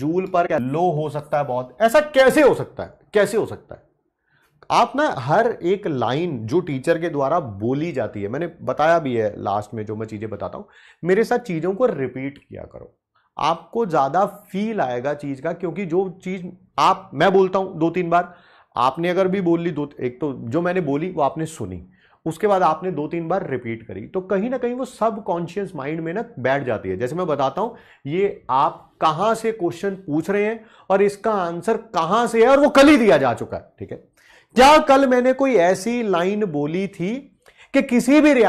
joule पर क्या लो हो सकता है बहुत ऐसा कैसे हो सकता है कैसे हो सकता है आप ना हर एक लाइन जो टीचर के द्वारा बोली जाती है मैंने बताया भी है लास्ट में जो मैं चीज़ें बताता हूं मेरे साथ चीज़ों को रिपीट किया करो आपको ज़्यादा फील आएगा चीज़ का क्योंकि जो चीज़ आप मैं बोलता हूं दो तीन बार आपने अगर भी बोल ली दो एक तो जो मैंने बोली वो आपने सुनी उसके बाद आपने दो तीन बार रिपीट करी तो कहीं ना कहीं वो सब कॉन्शियस माइंड में ना बैठ जाती है जैसे मैं बताता हूं ये आप कहां से क्वेश्चन पूछ रहे हैं और इसका आंसर कहां से है और वो कल ही दिया जा चुका है ठीक है क्या कल मैंने कोई ऐसी लाइन बोली थी कि किसी भी